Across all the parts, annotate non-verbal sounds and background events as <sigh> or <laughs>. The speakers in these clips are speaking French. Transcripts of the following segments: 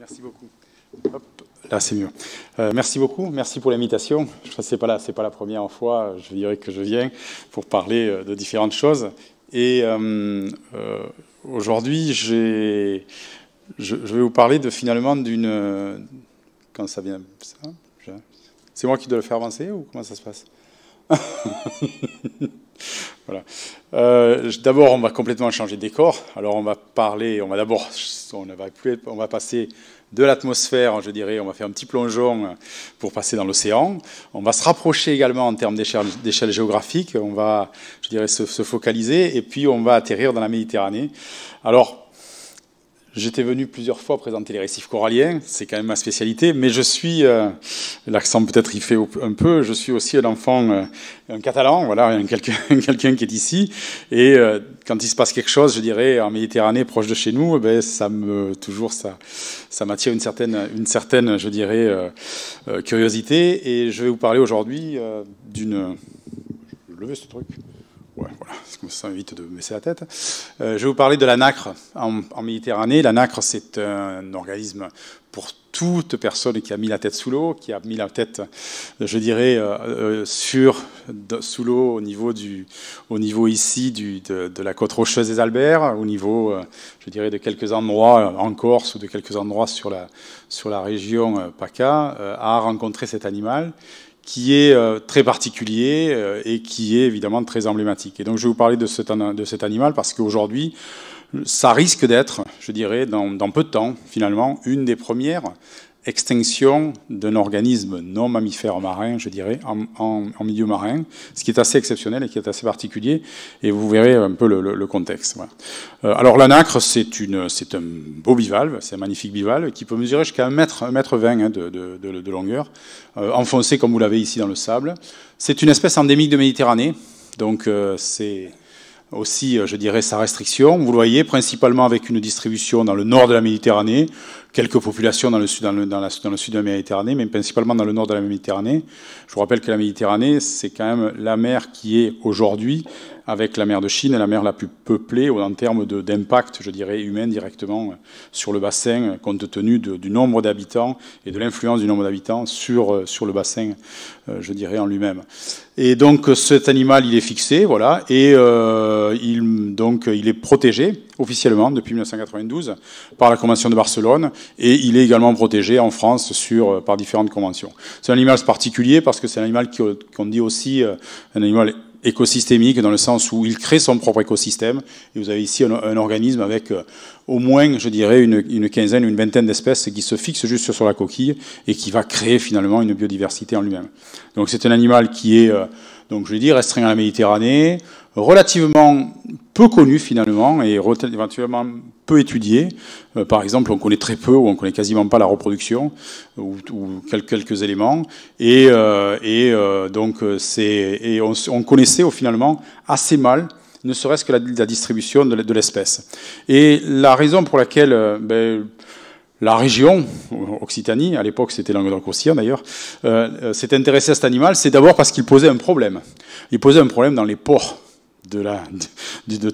Merci beaucoup. là, c'est mieux. Euh, merci beaucoup. Merci pour l'invitation. Ce n'est pas, la, pas la première fois, je dirais, que je viens pour parler euh, de différentes choses. Et euh, aujourd'hui, je, je, vais vous parler de, finalement d'une. Quand ça vient. C'est moi qui dois le faire avancer ou comment ça se passe <laughs> Euh, d'abord, on va complètement changer de décor. Alors, on va parler, on va d'abord, on va, on va passer de l'atmosphère, je dirais, on va faire un petit plongeon euh, pour passer dans l'océan. On va se rapprocher également en termes d'échelle géographique. On va, je dirais, se, se focaliser et puis on va atterrir dans la Méditerranée. Alors, J'étais venu plusieurs fois présenter les récifs coralliens, c'est quand même ma spécialité, mais je suis, euh, l'accent peut-être y fait un peu, je suis aussi un enfant, euh, un catalan, voilà, <laughs> quelqu'un qui est ici, et euh, quand il se passe quelque chose, je dirais, en Méditerranée, proche de chez nous, eh ben ça me, toujours, ça, ça m'attire une certaine, une certaine, je dirais, curiosité, et je vais vous parler aujourd'hui d'une... Je vais lever ce truc ça de tête. Euh, je vais vous parler de la NACRE en, Méditerranée. La NACRE, c'est un organisme pour toute personne qui a mis la tête sous l'eau, qui a mis la tête, je dirais, euh, euh, sur, sous l'eau au niveau, du, niveau ici du, de, la côte rocheuse des Alberts, au niveau, je dirais, de quelques endroits en Corse ou de quelques endroits sur la, sur la région PACA, a rencontré cet animal qui est euh, très particulier euh, et qui est évidemment très emblématique. Et donc je vais vous parler de cet, animal parce qu'aujourd'hui, ça risque d'être, je dirais, dans, peu de temps, finalement, une des premières extinction d'un organisme non mammifère marin, je dirais, en, milieu marin, ce qui est assez exceptionnel et qui est assez particulier, et vous verrez un peu le, contexte. Voilà. la euh, alors c'est un beau bivalve, c'est un magnifique bivalve, qui peut mesurer jusqu'à 1 mètre, hein, de, longueur, euh, enfoncé comme vous l'avez ici dans le sable. C'est une espèce endémique de Méditerranée, donc euh, c'est aussi, je dirais, sa restriction. Vous le voyez, principalement avec une distribution dans le nord de la Méditerranée, quelques populations dans le sud, dans le, sud de la Méditerranée, mais principalement dans le nord de la Méditerranée. Je vous rappelle que la Méditerranée, c'est quand même la mer qui est aujourd'hui, avec la mer de Chine, la mer la plus peuplée en termes d'impact, je dirais, humain directement sur le bassin, compte tenu du nombre d'habitants et de l'influence du nombre d'habitants sur, sur le bassin, euh, je dirais, en lui-même. Et donc cet animal, il est fixé, voilà, et euh, il, donc il est protégé officiellement depuis 1992 par la Convention de Barcelone et il est également protégé en France sur, euh, par différentes conventions. C'est un animal particulier parce que c'est un animal euh, qu'on dit aussi euh, un animal écosystémique dans le sens où il crée son propre écosystème. Et vous avez ici un, organisme avec au moins, je dirais, une, une quinzaine, une vingtaine d'espèces qui se fixent juste sur, la coquille et qui va créer finalement une biodiversité en lui-même. Donc c'est un animal qui est donc je l'ai dit, restreint à la Méditerranée, relativement peu connu finalement et éventuellement peu étudié. Euh, par exemple, on connaît très peu ou on connaît quasiment pas la reproduction ou, quelques, éléments. Et, euh, et euh, donc et on, connaissait au finalement assez mal ne serait-ce que la, la, distribution de l'espèce. Et la raison pour laquelle ben, la région, Occitanie, à l'époque c'était Languedoc-Roussillon d'ailleurs, euh, euh, s'est intéressée à cet animal, c'est d'abord parce qu'il posait un problème. Il posait un problème dans les ports de, la,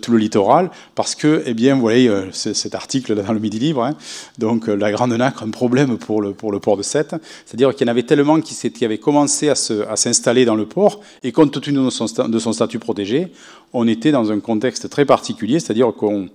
tout le littoral, parce que, eh bien, vous voyez, euh, cet article dans le Midi livre hein, donc la Grande Nacre, un problème pour le, pour le port de Sète, c'est-à-dire qu'il y en avait tellement qui, avaient commencé à s'installer dans le port, et compte tenu de son statut protégé, on était dans un contexte très particulier, c'est-à-dire qu'on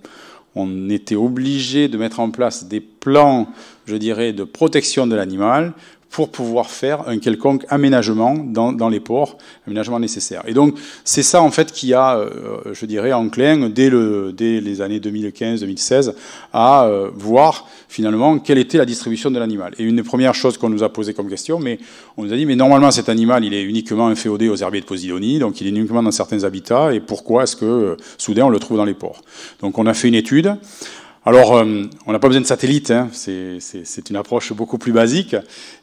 on était obligé de mettre en place des plans, je dirais, de protection de l'animal pour pouvoir faire un quelconque aménagement dans, les ports, aménagement nécessaire. Et donc, c'est ça, en fait, qui a, euh, euh, je dirais, enclin, dès, les années 2015-2016, à euh, voir, finalement, quelle était la distribution de l'animal. Et une des premières choses qu'on nous a posé comme question, mais on nous a dit, mais normalement, cet animal, il est uniquement inféodé aux herbiers de Posidonie, donc il est uniquement dans certains habitats, et pourquoi est-ce que, soudain, on le trouve dans les ports Donc, on a fait une étude alors, euh, on n'a pas besoin de satellite, hein. c'est une approche beaucoup plus basique.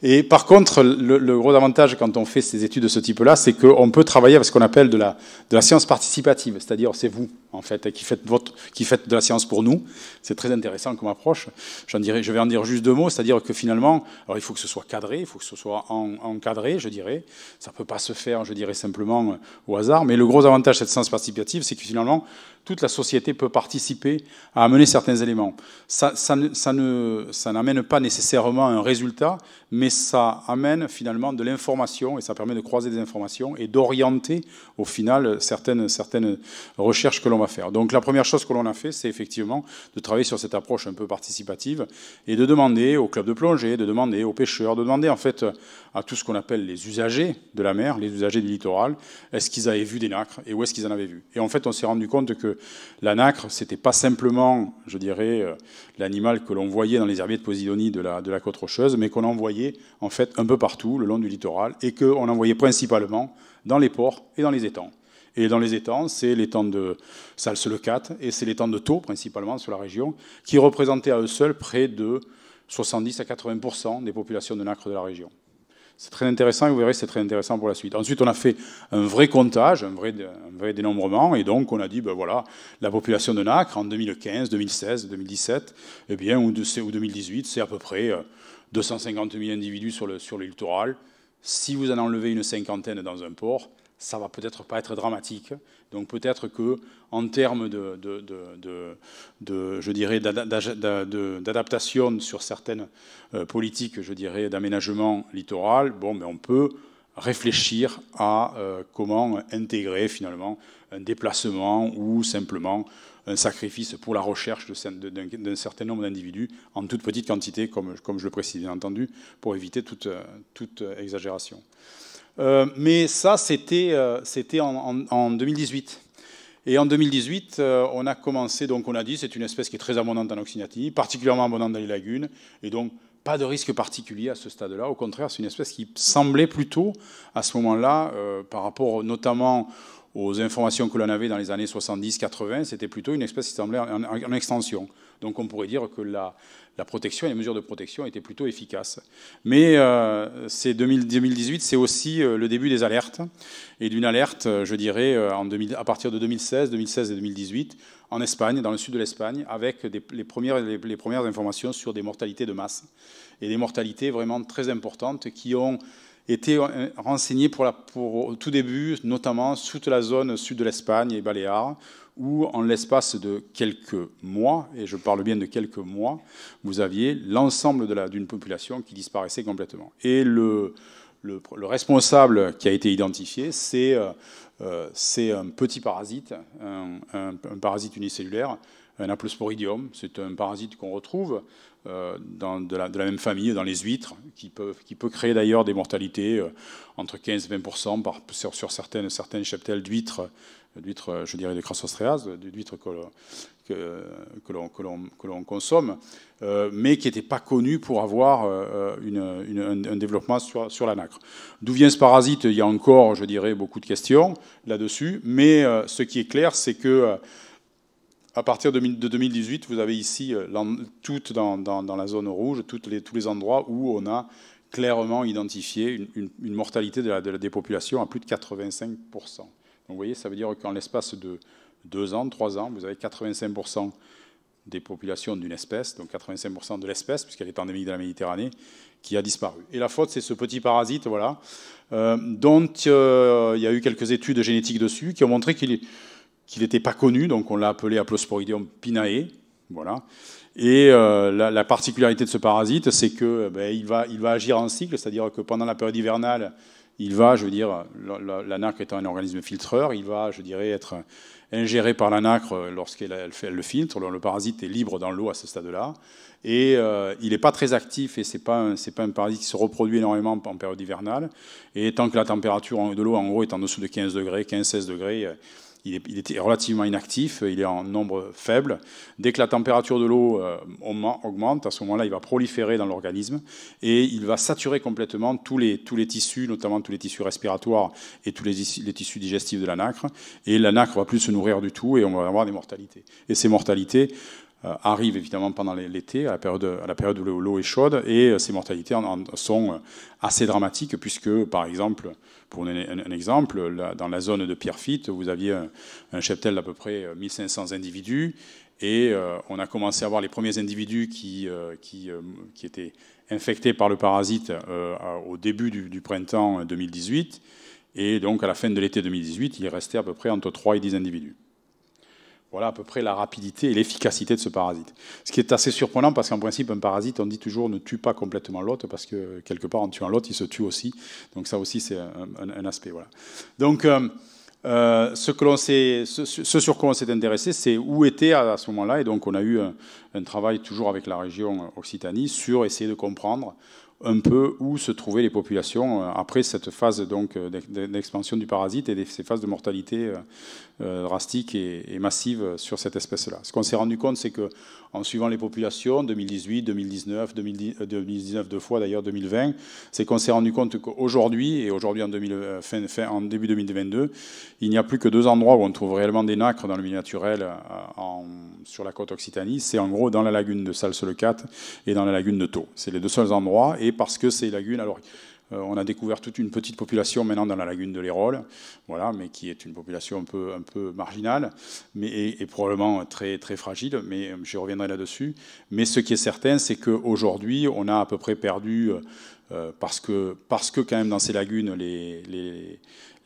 Et par contre, le, gros avantage quand on fait ces études de ce type-là, c'est qu'on peut travailler avec ce qu'on appelle de la, de la, science participative, c'est-à-dire c'est vous, en fait, qui faites, votre, qui faites de la science pour nous. C'est très intéressant comme approche. je vais en dire juste deux mots, c'est-à-dire que finalement, alors il faut que ce soit cadré, il faut que ce soit encadré, je dirais. Ça ne peut pas se faire, je dirais, simplement euh, au hasard. Mais le gros avantage de cette science participative, c'est que finalement, toute la société peut participer à amener certains éléments. Ça, ça, ça n'amène pas nécessairement un résultat, mais ça amène finalement de l'information et ça permet de croiser des informations et d'orienter au final certaines, certaines recherches que l'on va faire. Donc la première chose que l'on a fait, c'est effectivement de travailler sur cette approche un peu participative et de demander aux clubs de plongée, de demander aux pêcheurs, de demander en fait à tout ce qu'on appelle les usagers de la mer, les usagers du littoral, est-ce qu'ils avaient vu des nacres et où est-ce qu'ils en avaient vu. Et en fait, on s'est rendu compte que la nacre, n'était pas simplement, je dirais, euh, l'animal que l'on voyait dans les herbiers de Posidonie de la, côte rocheuse, mais qu'on envoyait en fait un peu partout le long du littoral et qu'on envoyait principalement dans les ports et dans les étangs. Et dans les étangs, c'est l'étang de sals le et c'est l'étang de Taux, principalement sur la région, qui représentaient à eux seuls près de 70 à 80 des populations de nacre de la région. C'est très intéressant, vous verrez, c'est très intéressant pour la suite. Ensuite, on a fait un vrai comptage, un vrai, dénombrement, et donc on a dit, ben voilà, la population de Nacre en 2015, 2016, 2017, eh bien, ou, 2018, c'est à peu près 250 euh, 000 individus sur le, sur le littoral. Si vous en enlevez une cinquantaine dans un port, ça va peut-être pas être dramatique. Donc peut-être que en termes de, je dirais d'adaptation sur certaines euh, politiques, je dirais d'aménagement littoral, bon, mais ben, on peut réfléchir à euh, comment intégrer finalement un déplacement ou simplement un sacrifice pour la recherche d'un certain nombre d'individus en toute petite quantité, comme, comme je le précise bien entendu, pour éviter toute, toute exagération. Euh, mais ça, c'était euh, en, 2018. Et en 2018, euh, on a commencé, donc on a dit, c'est une espèce qui est très abondante en Occitanie, particulièrement abondante dans les lagunes, et donc pas de risque particulier à ce stade-là. Au contraire, c'est une espèce qui semblait plutôt, à ce moment-là, par rapport notamment aux informations que l'on avait dans les années 70-80, c'était plutôt une espèce qui semblait en, en extension. Donc on pourrait dire que la, la protection et les mesures de protection étaient plutôt efficaces. Mais euh, 2018, c'est aussi euh, le début des alertes, et d'une alerte, euh, je dirais, euh, à partir de 2016, 2016 et 2018, en Espagne, dans le sud de l'Espagne, avec les, premières, informations sur des mortalités de masse, et des mortalités vraiment très importantes qui ont été renseignées pour, tout début, notamment toute la zone sud de l'Espagne et Baléares, où, en l'espace de quelques mois, et je parle bien de quelques mois, vous aviez l'ensemble d'une population qui disparaissait complètement. Et le, responsable qui a été identifié, c'est euh, euh, un petit parasite, un, parasite unicellulaire, un aplosporidium. C'est un parasite qu'on retrouve euh, dans, de, la, même famille, dans les huîtres, qui, peut créer d'ailleurs des mortalités entre 15 et 20 sur, sur, certaines, certaines cheptels d'huîtres d'huîtres, je dirais, de du d'huîtres que, que, que l'on consomme, euh, mais qui n'était pas connu pour avoir euh, un, développement sur, la nacre. D'où vient ce parasite Il y a encore, je dirais, beaucoup de questions là-dessus, mais euh, ce qui est clair, c'est que à partir de 2018, vous avez ici, toutes dans, la zone rouge, toutes les, tous les endroits où on a clairement identifié une, mortalité de la, de la dépopulation à plus de 85% vous voyez, ça veut dire qu'en l'espace de deux ans, trois ans, vous avez 85% des populations d'une espèce, donc 85% de l'espèce, puisqu'elle est endémique de la Méditerranée, qui a disparu. Et la faute, c'est ce petit parasite, voilà, euh, dont euh, il y a eu quelques études génétiques dessus qui ont montré qu'il n'était pas connu, donc on l'a appelé Aplosporidium pinae, voilà. Et euh, la, particularité de ce parasite, c'est qu'il eh ben, il va agir en cycle, c'est-à-dire que pendant la période hivernale, il va, je veux dire, nacre étant un organisme filtreur, il va, je dirais, être ingéré par la nacre lorsqu'elle fait le filtre. Le parasite est libre dans l'eau à ce stade-là. Et euh, il n'est pas très actif et ce n'est pas, pas, un parasite qui se reproduit énormément en période hivernale. Et tant que la température de l'eau, en gros, est en dessous de 15 degrés, 15-16 degrés, il, était relativement inactif, il est en nombre faible. Dès que la température de l'eau euh, augmente, à ce moment-là, il va proliférer dans l'organisme et il va saturer complètement tous les, tous les tissus, notamment tous les tissus respiratoires et tous les, les tissus digestifs de la nacre. Et la nacre ne va plus se nourrir du tout et on va avoir des mortalités. Et ces mortalités euh, Arrive évidemment pendant l'été, à, la période, où l'eau est chaude, et euh, ces mortalités sont euh, assez dramatiques, puisque, par exemple, pour un, un, exemple, dans la zone de Pierrefitte, vous aviez un, cheptel d'à peu près 1500 individus, et on a commencé à voir les premiers individus qui, qui, étaient infectés par le parasite au début du, du, printemps 2018. Et donc, à la fin de l'été 2018, il restait à peu près entre 3 et 10 individus. Voilà à peu près la rapidité et l'efficacité de ce parasite. Ce qui est assez surprenant parce qu'en principe, un parasite, on dit toujours ne tue pas complètement l'autre parce que quelque part, en tuant l'autre, il se tue aussi. Donc ça aussi, c'est un, aspect. Voilà. Donc euh, euh, ce, que ce, sur quoi on s'est intéressé, c'est où était à, ce moment-là. Et donc on a eu un, un, travail toujours avec la région euh, Occitanie sur essayer de comprendre un peu où se trouvaient les populations après cette phase donc d'expansion du parasite et ces phases de mortalité euh, drastique et, massive sur cette espèce-là. Ce qu'on s'est rendu compte, c'est que en suivant les populations, 2018, 2019, 2019 deux fois d'ailleurs, 2020, c'est qu'on s'est rendu compte qu'aujourd'hui, et aujourd'hui en, euh, en début 2022, il n'y a plus que deux endroits où on trouve réellement des nacres dans le milieu naturel euh, en, sur la côte Occitanie. C'est en gros dans la lagune de Salse-le-Cat et dans la lagune de Thau. C'est les deux seuls endroits, et parce que ces lagunes, alors euh, on a découvert toute une petite population maintenant dans la lagune de l'Hérault, voilà, mais qui est une population un peu, un peu marginale mais, et, probablement très, très fragile, mais euh, je reviendrai là-dessus. Mais ce qui est certain, c'est qu'aujourd'hui, on a à peu près perdu euh, euh, parce, que, parce que quand même dans ces lagunes, les, les,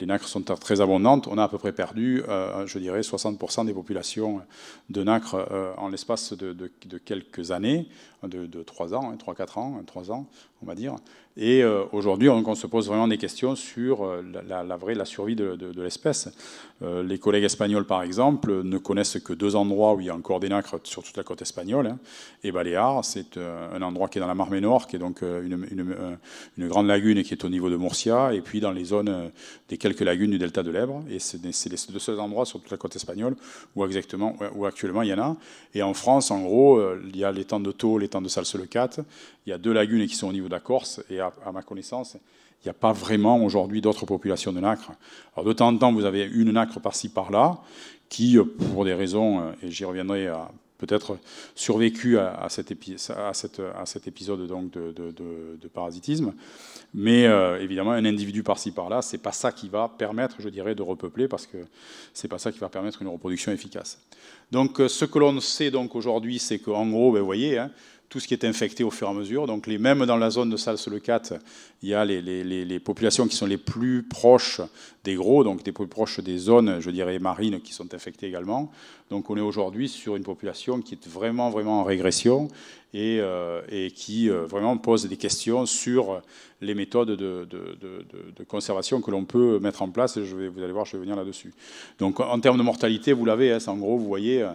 nacres sont très abondantes, on a à peu près perdu, euh, je dirais, 60% des populations de nacres euh, en l'espace de, de, quelques années, de, de 3 ans, 3-4 hein, ans, 3 hein, ans, on va dire. Et aujourd'hui, on, se pose vraiment des questions sur la, vraie la survie de, l'espèce. les collègues espagnols, par exemple, ne connaissent que deux endroits où il y a encore des nacres sur toute la côte espagnole. Hein. et Baléares, c'est un endroit qui est dans la Marménor, qui est donc une une grande lagune qui est au niveau de Murcia, et puis dans les zones euh, des quelques lagunes du delta de l'Ebre. Et c'est les deux seuls endroits sur toute la côte espagnole où, exactement, où actuellement il y en a. Et en France, en gros, euh, il y a l'étang de Taux, l'étang de Salse-le-Cat. Il y a deux lagunes qui sont au niveau de la Corse, et à, ma connaissance, il n'y a pas vraiment aujourd'hui d'autres populations de nacre. Alors de temps en temps, vous avez une nacre par-ci, par-là, qui, euh, pour des raisons, et j'y reviendrai peut-être survécu à, cet, épisode donc de, parasitisme. Mais euh, évidemment, un individu par-ci par-là, ce n'est pas ça qui va permettre, je dirais, de repeupler parce que ce n'est pas ça qui va permettre une reproduction efficace. Donc, euh, ce que l'on sait donc aujourd'hui, c'est qu'en gros, ben, vous voyez. Hein, tout ce qui est infecté au fur et à mesure. Donc, même dans la zone de sals le 4, il y a les, populations qui sont les plus proches des gros, donc des plus proches des zones, je dirais, marines qui sont infectées également. Donc on est aujourd'hui sur une population qui est vraiment, vraiment en régression et, euh, qui euh, vraiment pose des questions sur les méthodes de, conservation que l'on peut mettre en place. Je vais, vous allez voir, je vais venir là-dessus. Donc en termes de mortalité, vous l'avez, hein, en gros, vous voyez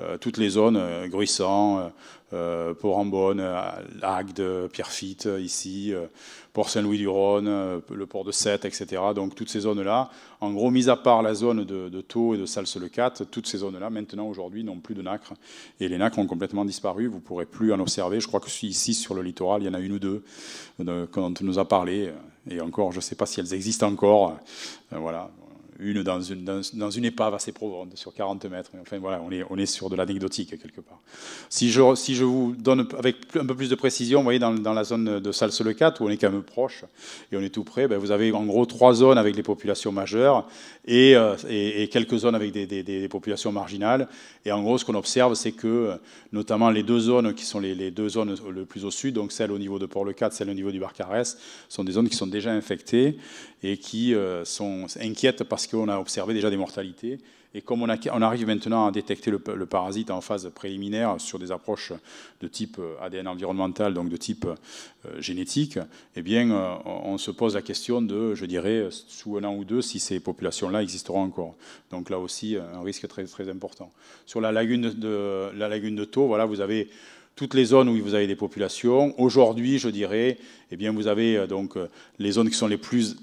euh, toutes les zones, Gruissant, Porambonne, Agde, Pierrefitte, ici, Port-Saint-Louis-du-Rhône, euh, le port de Sète, etc. Donc toutes ces zones-là, en gros, mis à part la zone de, de et de Salse-le-Cat, toutes ces zones-là, maintenant, aujourd'hui, n'ont plus de nacre. Et les nacres ont complètement disparu. Vous ne pourrez plus en observer. Je crois que ici, sur le littoral, il y en a une ou deux quand euh, on nous a parlé. Et encore, je ne sais pas si elles existent encore. Euh, voilà une dans une, dans, une épave assez profonde, sur 40 mètres. Enfin voilà, on est, on est sur de l'anecdotique quelque part. Si je, si je vous donne avec un peu plus de précision, vous voyez, dans, dans la zone de sals le 4 où on est quand même proche et on est tout près, ben, vous avez en gros trois zones avec les populations majeures euh, et, et, quelques zones avec des, des, populations marginales. Et en gros, ce qu'on observe, c'est que euh, notamment les deux zones qui sont les, deux zones le plus au sud, donc celle au niveau de port le 4 celle au niveau du Barcarès, sont des zones qui sont déjà infectées et qui euh, sont inquiètes parce qu'on a observé déjà des mortalités. Et comme on, arrive maintenant à détecter le, parasite en phase préliminaire sur des approches de type euh, ADN environnemental, donc de type euh, génétique, eh bien, euh, on se pose la question de, je dirais, sous un an ou deux, si ces populations-là existeront encore. Donc là aussi, un risque très, très important. Sur la lagune de, la lagune de Thau, voilà, vous avez toutes les zones où vous avez des populations. Aujourd'hui, je dirais, eh bien, vous avez euh, donc euh, les zones qui sont les plus,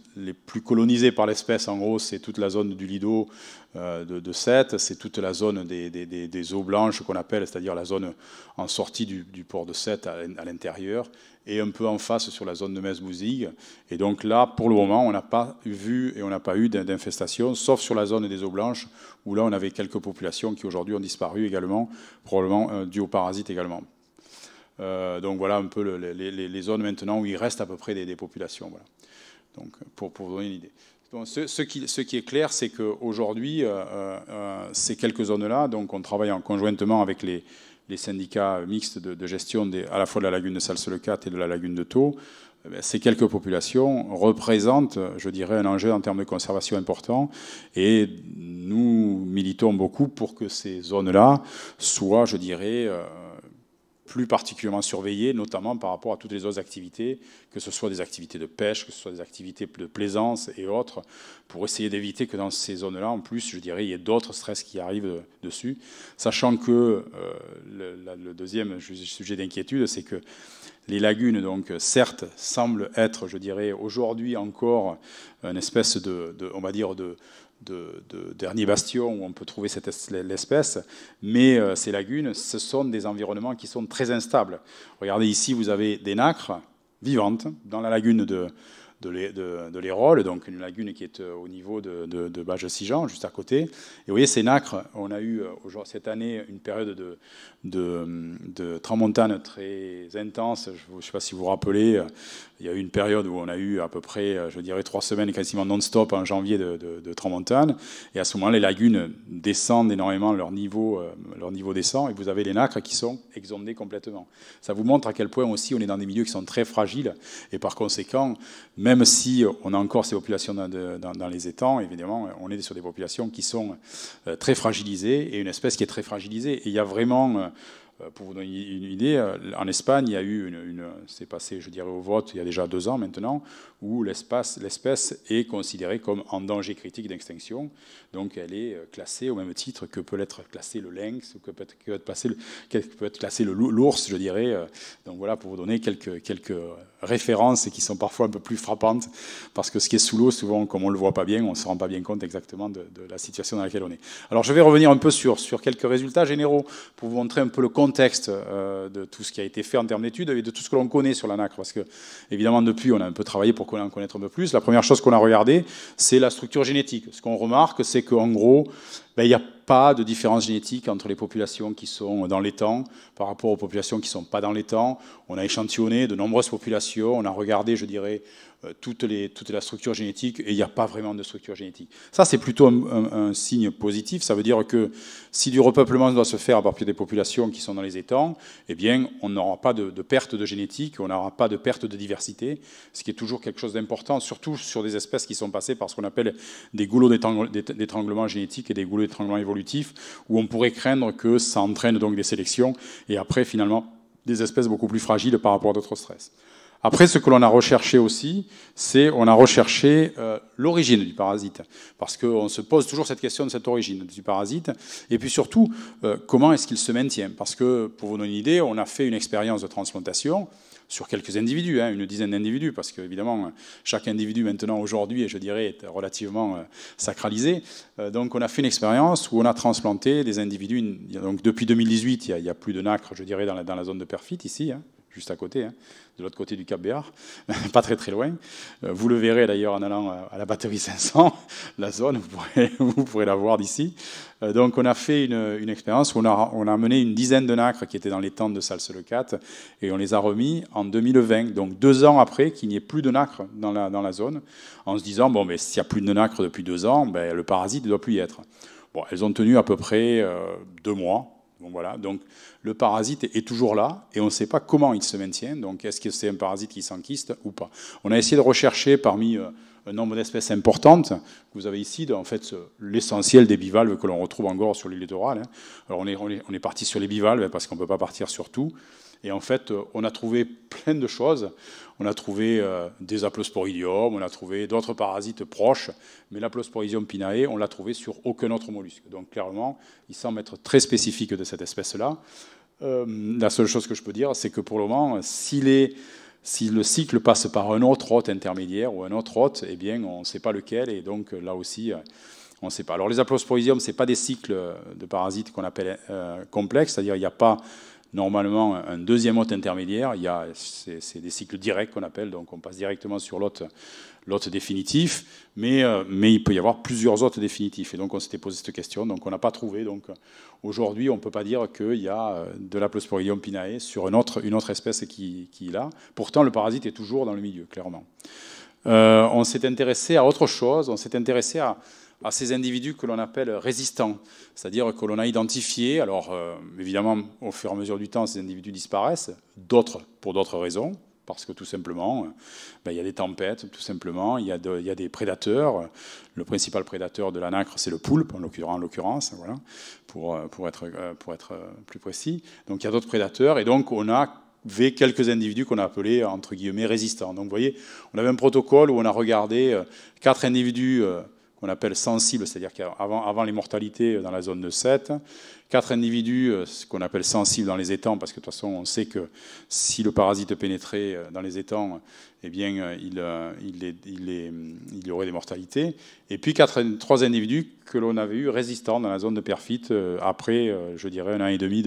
colonisées par l'espèce. En gros, c'est toute la zone du lido euh, de, Sète, c'est toute la zone des, eaux blanches qu'on appelle, c'est-à-dire la zone en sortie du, port de Sète à, l'intérieur, et un peu en face sur la zone de metz Et donc là, pour le moment, on n'a pas vu et on n'a pas eu d'infestation, sauf sur la zone des eaux blanches, où là, on avait quelques populations qui aujourd'hui ont disparu également, probablement dues aux parasites également. Euh, donc voilà un peu les, zones maintenant où il reste à peu près des, populations. Voilà. Donc euh, pour, pour, vous donner une idée. Donc ce, ce, qui, est clair, c'est qu'aujourd'hui, euh, euh, ces quelques zones-là, donc on travaille en conjointement avec les, syndicats mixtes de, gestion des, à la fois de la lagune de sals le cat et de la lagune de Thau, eh ces quelques populations représentent, je dirais, un enjeu en termes de conservation important. Et nous militons beaucoup pour que ces zones-là soient, je dirais, plus particulièrement surveillée, notamment par rapport à toutes les autres activités, que ce soit des activités de pêche, que ce soit des activités de plaisance et autres, pour essayer d'éviter que dans ces zones-là, en plus, je dirais, il y ait d'autres stress qui arrivent dessus, sachant que euh, le, deuxième sujet d'inquiétude, c'est que les lagunes, donc, certes, semblent être, je dirais, aujourd'hui encore une espèce de on va dire, de de, de dernier bastion où on peut trouver l'espèce, mais euh, ces lagunes, ce sont des environnements qui sont très instables. Regardez ici, vous avez des nacres vivantes dans la lagune de, de, les, donc une lagune qui est euh, au niveau de, de, de Bages-Sijan, juste à côté. Et vous voyez, ces nacres, on a eu euh, cette année une période de, de, tramontane très intense. Je ne sais pas si vous vous rappelez, euh, il y a eu une période où on a eu à peu près, je dirais, trois semaines quasiment non-stop en janvier de, tramontane. Et à ce moment, les lagunes descendent énormément, leur niveau, leur niveau descend, et vous avez les nacres qui sont exondés complètement. Ça vous montre à quel point aussi on est dans des milieux qui sont très fragiles, et par conséquent, même si on a encore ces populations dans, les étangs, évidemment, on est sur des populations qui sont euh, très fragilisées et une espèce qui est très fragilisée. Et il y a vraiment euh, euh, pour vous donner une idée, euh, en Espagne, il y a eu une, c'est passé, je dirais, au vote il y a déjà deux ans maintenant, où l'espèce est considérée comme en danger critique d'extinction. Donc, elle est euh, classée au même titre que peut l'être classé le lynx ou que peut être, que peut être classé l'ours, je dirais. Donc voilà, pour vous donner quelques, quelques références qui sont parfois un peu plus frappantes, parce que ce qui est sous l'eau, souvent, comme on ne le voit pas bien, on ne se rend pas bien compte exactement de, de, la situation dans laquelle on est. Alors, je vais revenir un peu sur, sur quelques résultats généraux pour vous montrer un peu le contexte contexte euh, de tout ce qui a été fait en termes d'études et de tout ce que l'on connaît sur la nacre Parce que, évidemment, depuis, on a un peu travaillé pour en connaître un peu plus. La première chose qu'on a regardée, c'est la structure génétique. Ce qu'on remarque, c'est qu'en gros, ben, il y a pas de différence génétique entre les populations qui sont dans les temps par rapport aux populations qui ne sont pas dans les temps. On a échantillonné de nombreuses populations, on a regardé, je dirais, euh, toute, les, la structure génétique et il n'y a pas vraiment de structure génétique. Ça, c'est plutôt un, signe positif. Ça veut dire que si du repeuplement doit se faire à partir des populations qui sont dans les étangs, eh bien, on n'aura pas de, de, perte de génétique, on n'aura pas de perte de diversité, ce qui est toujours quelque chose d'important, surtout sur des espèces qui sont passées par ce qu'on appelle des goulots d'étranglement génétique et des goulots d'étranglement évolutif où on pourrait craindre que ça entraîne donc des sélections et après finalement des espèces beaucoup plus fragiles par rapport à d'autres stress. Après, ce que l'on a recherché aussi, c'est on a recherché euh, l'origine du parasite, parce qu'on se pose toujours cette question de cette origine du parasite, et puis surtout, euh, comment est-ce qu'il se maintient Parce que, pour vous donner une idée, on a fait une expérience de transplantation, sur quelques individus, hein, une dizaine d'individus, parce que évidemment chaque individu maintenant, aujourd'hui, je dirais, est relativement euh, sacralisé. Euh, donc on a fait une expérience où on a transplanté des individus. Donc depuis 2018, il y a, plus de nacre, je dirais, dans la, zone de perfite ici. Hein juste à côté, hein, de l'autre côté du Cap Béar, <laughs> pas très très loin. Euh, vous le verrez d'ailleurs en allant euh, à la batterie 500, <laughs> la zone, <laughs> vous pourrez, la voir d'ici. Euh, donc on a fait une, expérience où on a, on a mené une dizaine de nacres qui étaient dans les tentes de sals le 4 et on les a remis en 2020, donc deux ans après qu'il n'y ait plus de nacres dans la, dans la zone, en se disant, bon, mais s'il n'y a plus de nacres depuis deux ans, ben, le parasite ne doit plus y être. Bon, elles ont tenu à peu près deux mois, voilà. Donc le parasite est toujours là et on ne sait pas comment il se maintient. Donc est-ce que c'est un parasite qui s'enquiste ou pas On a essayé de rechercher parmi euh, un nombre d'espèces importantes que vous avez ici, en fait l'essentiel des bivalves que l'on retrouve encore sur l'île littorale. Hein. Alors on est, on est, on est parti sur les bivalves parce qu'on ne peut pas partir sur tout. Et en fait, euh, on a trouvé plein de choses. On a trouvé euh, des aplosporidium, on a trouvé d'autres parasites proches, mais l'aplosporidium pinae, on l'a trouvé sur aucun autre mollusque. Donc clairement, il semble être très spécifique de cette espèce-là. Euh, la seule chose que je peux dire, c'est que pour le moment, si le cycle passe par un autre hôte intermédiaire ou un autre hôte, eh bien, on ne sait pas lequel, et donc là aussi, euh, on ne sait pas. Alors, les aplosporidium, ce pas des cycles de parasites qu'on appelle complexes, c'est-à-dire il n'y a pas normalement un deuxième hôte intermédiaire. Il c'est, des cycles directs qu'on appelle, donc on passe directement sur l'hôte, définitif, mais, euh, mais il peut y avoir plusieurs hôtes définitifs. Et donc on s'était posé cette question, donc on n'a pas trouvé. Donc aujourd'hui, on ne peut pas dire qu'il y a euh, de la Plosporidium pinae sur une autre, une autre espèce qui, qui est là. Pourtant, le parasite est toujours dans le milieu, clairement. Euh, on s'est intéressé à autre chose, on s'est intéressé à à ces individus que l'on appelle résistants, c'est-à-dire que l'on a identifié, alors euh, évidemment au fur et à mesure du temps ces individus disparaissent, d'autres pour d'autres raisons, parce que tout simplement, euh, ben, il y a des tempêtes, tout simplement, il y, a des prédateurs. Le principal prédateur de la nacre, c'est le poulpe, en l'occurrence, voilà, pour, euh, être, plus précis. Donc il y a d'autres prédateurs, et donc on a vu quelques individus qu'on a appelés, entre guillemets, résistants. Donc vous voyez, on avait un protocole où on a regardé quatre individus qu'on appelle sensible, c'est-à-dire qu'avant avant les mortalités euh, dans la zone de 7, quatre individus, euh, ce qu'on appelle sensibles dans les étangs, parce que de toute façon on sait que si le parasite pénétrait euh, dans les étangs, eh bien il, y aurait des mortalités, et puis quatre, trois individus que l'on avait eu résistants dans la zone de perfite après, je dirais, un an et demi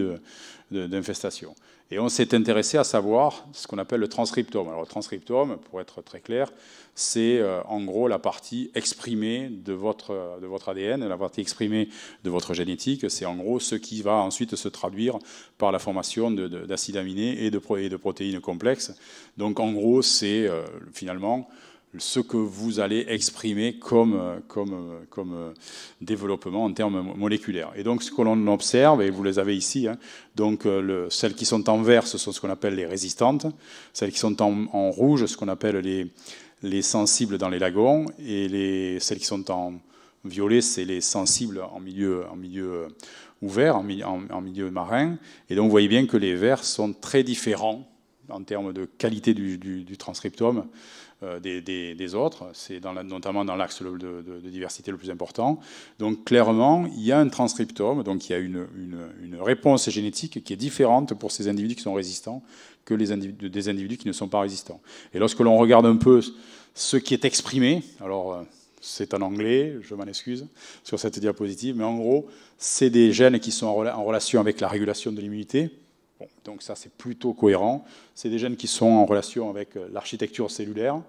d'infestation. Et on s'est intéressé à savoir ce qu'on appelle le transcriptome. Alors, le transcriptome, pour être très clair, c'est euh, en gros la partie exprimée de votre, ADN, la partie exprimée de votre génétique. C'est en gros ce qui va ensuite se traduire par la formation d'acides aminés et de, de, protéines complexes. Donc, en gros, c'est euh, finalement ce que vous allez exprimer comme, développement en termes moléculaires. Et donc ce que l'on observe, et vous les avez ici, hein, donc euh, celles qui sont en vert, ce sont ce qu'on appelle les résistantes, celles qui sont en, rouge, ce qu'on appelle les, sensibles dans les lagons, et les, celles qui sont en violet, c'est les sensibles en milieu, euh, ouvert, en en milieu marin. Et donc vous voyez bien que les verts sont très différents en termes de qualité du, transcriptome euh, des, autres. C'est notamment dans l'axe de, diversité le plus important. Donc clairement, il y a un transcriptome, donc il y a une, réponse génétique qui est différente pour ces individus qui sont résistants que les des individus qui ne sont pas résistants. Et lorsque l'on regarde un peu ce qui est exprimé, alors euh, c'est en anglais, je m'en excuse, sur cette diapositive, mais en gros, c'est des gènes qui sont en relation avec la régulation de l'immunité, donc ça, c'est plutôt cohérent. C'est des gènes qui sont en relation avec euh, l'architecture cellulaire.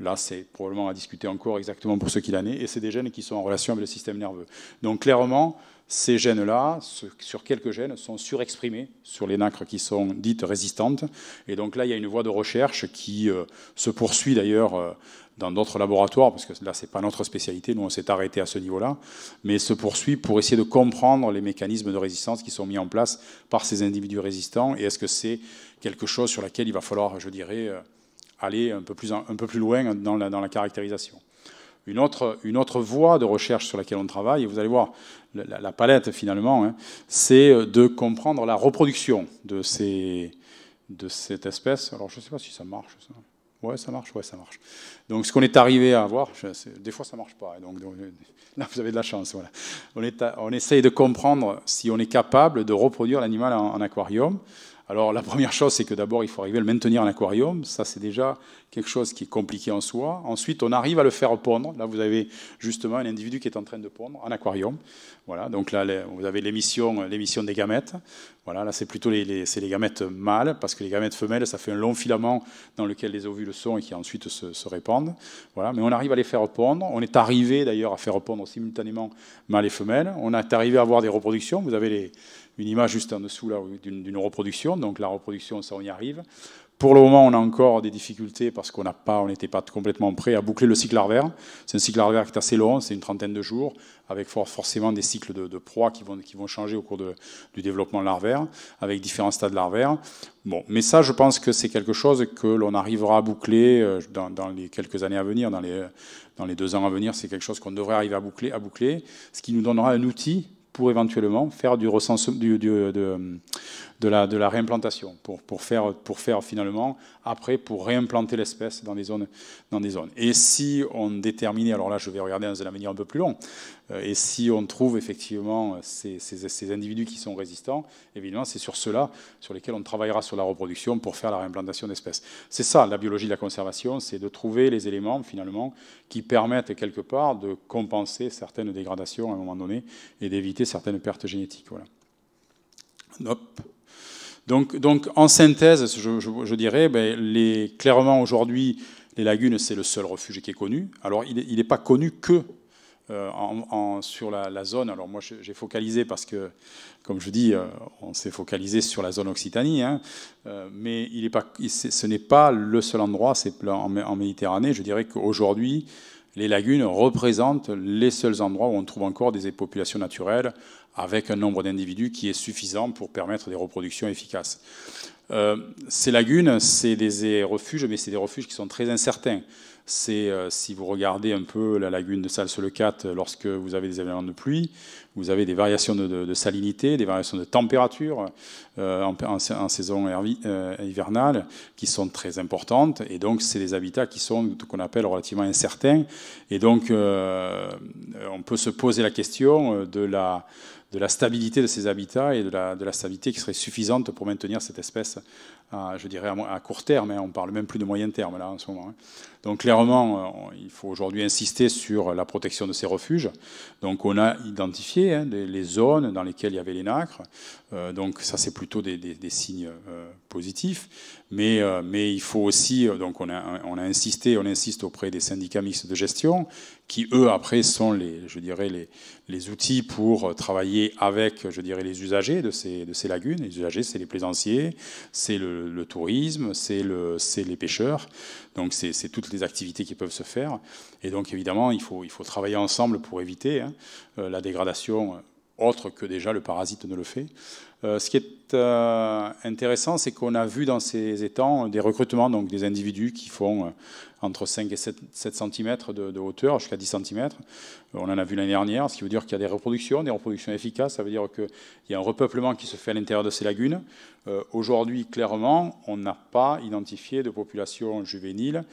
Là, c'est probablement à discuter encore exactement pour ce qu'il en est. Et c'est des gènes qui sont en relation avec le système nerveux. Donc clairement, ces gènes-là, sur quelques gènes, sont surexprimés sur les nacres qui sont dites résistantes. Et donc là, il y a une voie de recherche qui euh, se poursuit d'ailleurs euh, dans d'autres laboratoires, parce que là, ce n'est pas notre spécialité, nous, on s'est arrêté à ce niveau-là, mais se poursuit pour essayer de comprendre les mécanismes de résistance qui sont mis en place par ces individus résistants, et est-ce que c'est quelque chose sur laquelle il va falloir, je dirais, euh, aller un peu plus, un peu plus loin dans la, dans la caractérisation. Une autre, une autre, voie de recherche sur laquelle on travaille, et vous allez voir la, palette finalement, hein, c'est euh, de comprendre la reproduction de, ces, de cette espèce. Alors je ne sais pas si ça marche. Ça. Ouais, ça marche, ouais, ça marche. Donc, ce qu'on est arrivé à avoir, des fois, ça marche pas. Hein, donc, euh, <laughs> là, vous avez de la chance. Voilà. On, essaye de comprendre si on est capable de reproduire l'animal en, en, aquarium. Alors, la première chose, c'est que d'abord, il faut arriver à le maintenir en aquarium. Ça, c'est déjà quelque chose qui est compliqué en soi. Ensuite, on arrive à le faire pondre. Là, vous avez justement un individu qui est en train de pondre en aquarium. Voilà, donc là, vous avez l'émission, l'émission des gamètes. Voilà, là, c'est plutôt les, les, gamètes mâles, parce que les gamètes femelles, ça fait un long filament dans lequel les ovules sont et qui ensuite se, répandent. Voilà, mais on arrive à les faire pondre. On est arrivé d'ailleurs à faire pondre simultanément mâles et femelles. On est arrivé à avoir des reproductions. Vous avez les, une image juste en dessous d'une reproduction. Donc la reproduction, ça on y arrive. Pour le moment, on a encore des difficultés parce qu'on n'était pas complètement prêt à boucler le cycle larvaire. C'est un cycle larvaire qui est assez long, c'est une trentaine de jours, avec forcément des cycles de, proies qui vont, qui vont, changer au cours du développement larvaire, avec différents stades larvaires. Bon, mais ça, je pense que c'est quelque chose que l'on arrivera à boucler euh, dans, les quelques années à venir, dans les, dans les deux ans à venir, c'est quelque chose qu'on devrait arriver à boucler, à boucler, ce qui nous donnera un outil pour éventuellement faire du, recensement, du, de, de la, réimplantation, pour, pour, faire, pour faire finalement, après, pour réimplanter l'espèce dans, des zones, dans des zones. Et si on détermine alors là je vais regarder dans la avenir un peu plus long, euh, et si on trouve effectivement ces, individus qui sont résistants, évidemment c'est sur ceux-là sur lesquels on travaillera sur la reproduction pour faire la réimplantation d'espèces. C'est ça la biologie de la conservation, c'est de trouver les éléments finalement qui permettent quelque part de compenser certaines dégradations à un moment donné et d'éviter certaines pertes génétiques. Voilà. Donc, en synthèse, je, dirais, ben, clairement aujourd'hui, les lagunes, c'est le seul refuge qui est connu. Alors, il n'est pas connu que euh, sur la, zone. Alors moi, j'ai focalisé parce que, comme je dis, euh, on s'est focalisé sur la zone Occitanie, hein, euh, mais ce n'est pas le seul endroit. C'est en, Méditerranée. Je dirais qu'aujourd'hui, les lagunes représentent les seuls endroits où on trouve encore des populations naturelles avec un nombre d'individus qui est suffisant pour permettre des reproductions efficaces. Euh, ces lagunes, c'est des refuges, mais c'est des refuges qui sont très incertains c'est euh, si vous regardez un peu la lagune de sals le euh, lorsque vous avez des événements de pluie, vous avez des variations de, salinité, des variations de température euh, en, saison hivernale qui sont très importantes. Et donc, c'est des habitats qui sont qu'on appelle relativement incertains. Et donc, on peut se poser la question de la stabilité de ces habitats et de la, de la stabilité qui serait suffisante pour maintenir cette espèce je dirais, à court terme. mais hein, on ne parle même plus de moyen terme, là, en ce moment. Hein. Donc, clairement, euh, il faut aujourd'hui insister sur la protection de ces refuges. Donc, on a identifié hein, les, zones dans lesquelles il y avait les nacres. Euh, donc, ça, c'est plutôt des, signes euh, positifs. Mais, mais, il faut aussi, donc, on a, on a, insisté, on insiste auprès des syndicats mixtes de gestion, qui, eux, après, sont les, je dirais, les, les outils pour travailler avec, je dirais, les usagers de ces, de ces lagunes. Les usagers, c'est les plaisanciers, c'est le le, tourisme, c'est le, les pêcheurs, donc c'est toutes les activités qui peuvent se faire. Et donc évidemment, il faut, il faut travailler ensemble pour éviter hein, euh, la dégradation euh, autre que déjà le parasite ne le fait. Euh, ce qui est euh, intéressant, c'est qu'on a vu dans ces étangs des recrutements, donc des individus qui font euh, entre 5 et 7, 7 cm de, de hauteur, jusqu'à 10 cm. On en a vu l'année dernière, ce qui veut dire qu'il y a des reproductions, des reproductions efficaces, ça veut dire qu'il y a un repeuplement qui se fait à l'intérieur de ces lagunes. Aujourd'hui, clairement, on n'a pas identifié de population juvénile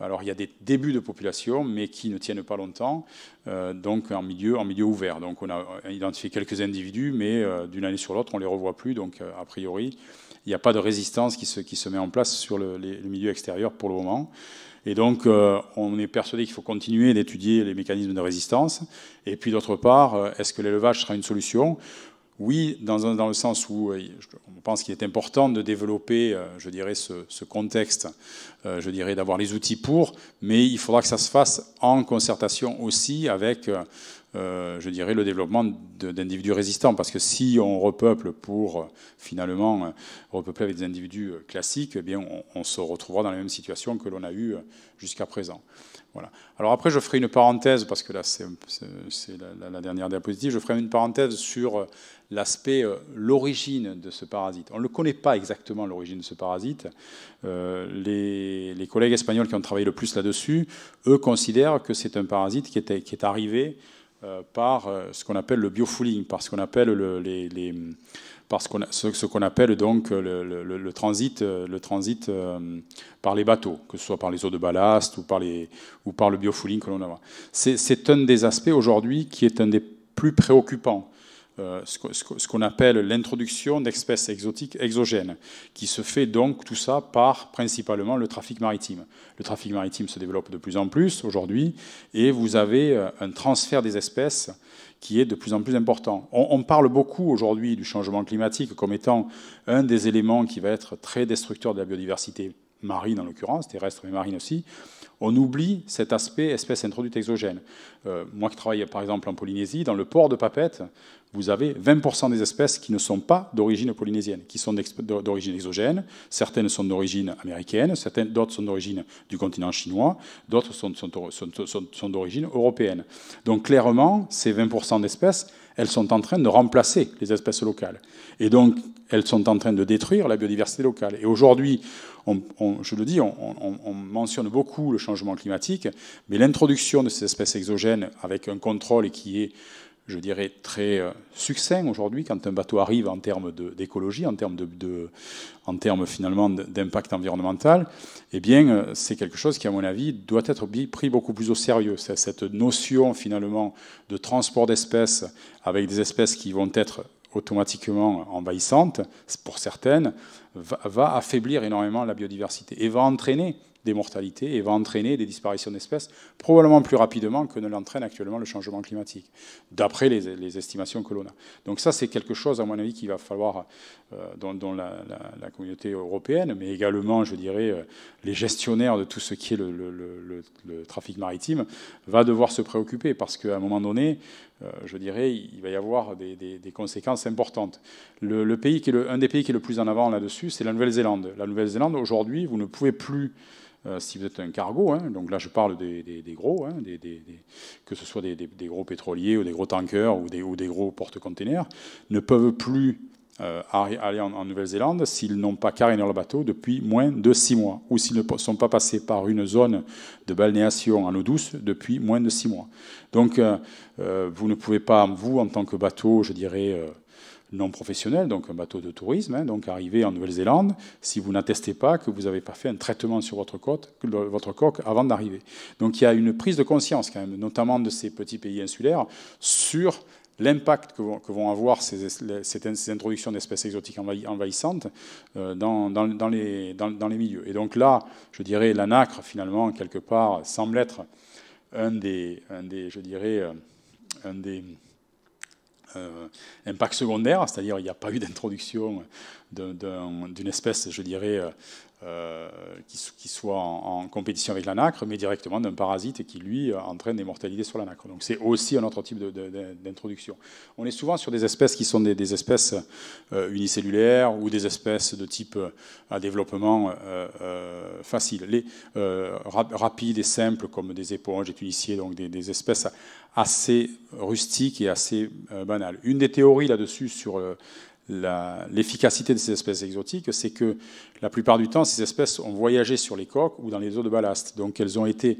alors il y a des débuts de population, mais qui ne tiennent pas longtemps, euh, donc en milieu, en milieu ouvert. Donc on a euh, identifié quelques individus, mais euh, d'une année sur l'autre, on ne les revoit plus. Donc a priori, il n'y a pas de résistance qui se, qui se met en place sur le, milieu extérieur pour le moment. Et donc, on est persuadé qu'il faut continuer d'étudier les mécanismes de résistance. Et puis, d'autre part, est-ce que l'élevage sera une solution oui, dans, le sens où euh, on pense qu'il est important de développer, euh, je dirais, ce, contexte, euh, je dirais, d'avoir les outils pour, mais il faudra que ça se fasse en concertation aussi avec, je dirais, le développement d'individus résistants, parce que si on repeuple pour finalement repeupler avec des individus classiques, eh bien, on, on se retrouvera dans la même situation que l'on a eue jusqu'à présent. Alors après, je ferai une parenthèse, parce que là, c'est la, dernière diapositive, je ferai une parenthèse sur euh, l'aspect, euh, l'origine de ce parasite. On ne connaît pas exactement l'origine de ce parasite. Euh, les, collègues espagnols qui ont travaillé le plus là-dessus, eux considèrent que c'est un parasite qui est arrivé euh, par euh, ce qu'on appelle le biofouling, par ce qu'on appelle le, par ce qu'on appelle donc le, transit, le transit euh, par les bateaux, que ce soit par les eaux de ballast ou par, les, ou par le biofouling que l'on a. C'est un des aspects aujourd'hui qui est un des plus préoccupants. Euh, ce qu'on appelle l'introduction d'espèces exotiques exogènes, qui se fait donc tout ça par principalement le trafic maritime. Le trafic maritime se développe de plus en plus aujourd'hui, et vous avez euh, un transfert des espèces qui est de plus en plus important. On, parle beaucoup aujourd'hui du changement climatique comme étant un des éléments qui va être très destructeur de la biodiversité marine en l'occurrence, terrestre mais marine aussi on oublie cet aspect espèces introduites exogènes. Euh, moi qui travaille par exemple en Polynésie, dans le port de Papette, vous avez 20% des espèces qui ne sont pas d'origine polynésienne, qui sont d'origine exogène. Certaines sont d'origine américaine, d'autres sont d'origine du continent chinois, d'autres sont, sont d'origine européenne. Donc clairement, ces 20% d'espèces elles sont en train de remplacer les espèces locales. Et donc, elles sont en train de détruire la biodiversité locale. Et aujourd'hui, je le dis, on, mentionne beaucoup le changement climatique, mais l'introduction de ces espèces exogènes avec un contrôle qui est je dirais, très euh, succinct aujourd'hui quand un bateau arrive en termes d'écologie, en termes, de, en termes finalement d'impact environnemental, eh bien, euh, c'est quelque chose qui, à mon avis, doit être pris beaucoup plus au sérieux. cette notion finalement de transport d'espèces avec des espèces qui vont être automatiquement envahissantes, pour certaines, va affaiblir énormément la biodiversité et va entraîner des mortalités et va entraîner des disparitions d'espèces probablement plus rapidement que ne l'entraîne actuellement le changement climatique, d'après les, estimations que l'on a. Donc ça, c'est quelque chose, à mon avis, qu'il va falloir, euh, dans dont, la, communauté européenne, mais également, je dirais, euh, les gestionnaires de tout ce qui est le, le trafic maritime, va devoir se préoccuper, parce qu'à un moment donné, euh, je dirais, il va y avoir des, conséquences importantes. Le, pays qui est un des pays qui est le plus en avant là-dessus, c'est la Nouvelle-Zélande. La Nouvelle-Zélande, aujourd'hui, vous ne pouvez plus, euh, si vous êtes un cargo, hein, donc là je parle des, gros, hein, que ce soit des, gros pétroliers ou des gros tankers ou des, gros porte-containers, ne peuvent plus euh, aller en, Nouvelle-Zélande s'ils n'ont pas carré le bateau depuis moins de six mois, ou s'ils ne sont pas passés par une zone de balnéation en eau douce depuis moins de six mois. Donc, euh, euh, vous ne pouvez pas, vous, en tant que bateau, je dirais, non professionnel, donc un bateau de tourisme, arriver hein, donc arriver en Nouvelle-Zélande, si vous n'attestez pas que vous n'avez pas fait un traitement sur votre, votre coque avant d'arriver. Donc il y a une prise de conscience quand même, notamment de ces petits pays insulaires, sur l'impact que, vont avoir ces, introductions d'espèces exotiques envahissantes euh, dans, les, milieux. Et donc là, je dirais, la nacre, finalement, quelque part, semble être un des, euh, euh, impacts secondaires, c'est-à-dire il n'y a pas eu d'introduction d'une espèce, je dirais, euh, qui, soit en, compétition avec la nacre, mais directement d'un parasite qui, lui, entraîne des mortalités sur la nacre. Donc c'est aussi un autre type d'introduction. On est souvent sur des espèces qui sont des, espèces euh, unicellulaires ou des espèces de type euh, à développement facile, les, rapides et simples comme des éponges, et tuniciers, donc des, des espèces assez rustiques et assez banales. Une des théories là-dessus sur l'efficacité de ces espèces exotiques, c'est que la plupart du temps, ces espèces ont voyagé sur les coques ou dans les eaux de ballast. Donc elles ont été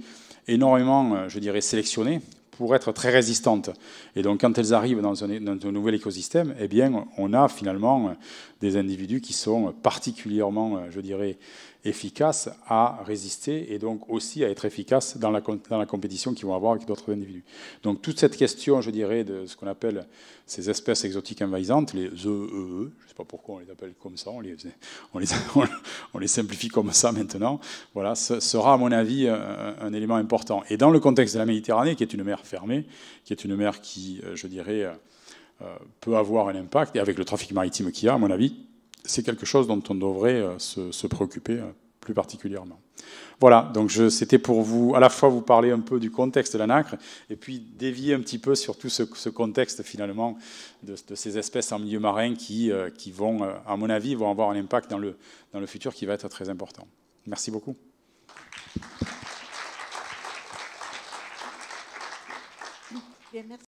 énormément, euh, je dirais, sélectionnées pour être très résistantes. Et donc quand elles arrivent dans un, nouvel écosystème, eh bien, on a finalement euh, des individus qui sont particulièrement, euh, je dirais, efficace à résister et donc aussi à être efficace dans la, compétition qu'ils vont avoir avec d'autres individus. Donc toute cette question, je dirais, de ce qu'on appelle ces espèces exotiques envahissantes, les EEE, e e, je ne sais pas pourquoi on les appelle comme ça, <laughs> on les, simplifie comme ça maintenant, voilà, ce sera à mon avis un, un, élément important. Et dans le contexte de la Méditerranée, qui est une mer fermée, qui est une mer qui, euh, je dirais, euh, euh, peut avoir un impact, et avec le trafic maritime qu'il y a, à mon avis, c'est quelque chose dont on devrait euh, se, préoccuper euh, plus particulièrement. Voilà, donc c'était pour vous à la fois vous parler un peu du contexte de la nacre et puis dévier un petit peu sur tout ce, contexte finalement de, ces espèces en milieu marin qui, euh, qui vont, à mon avis, vont avoir un impact dans le, dans le futur qui va être très important. Merci beaucoup. merci.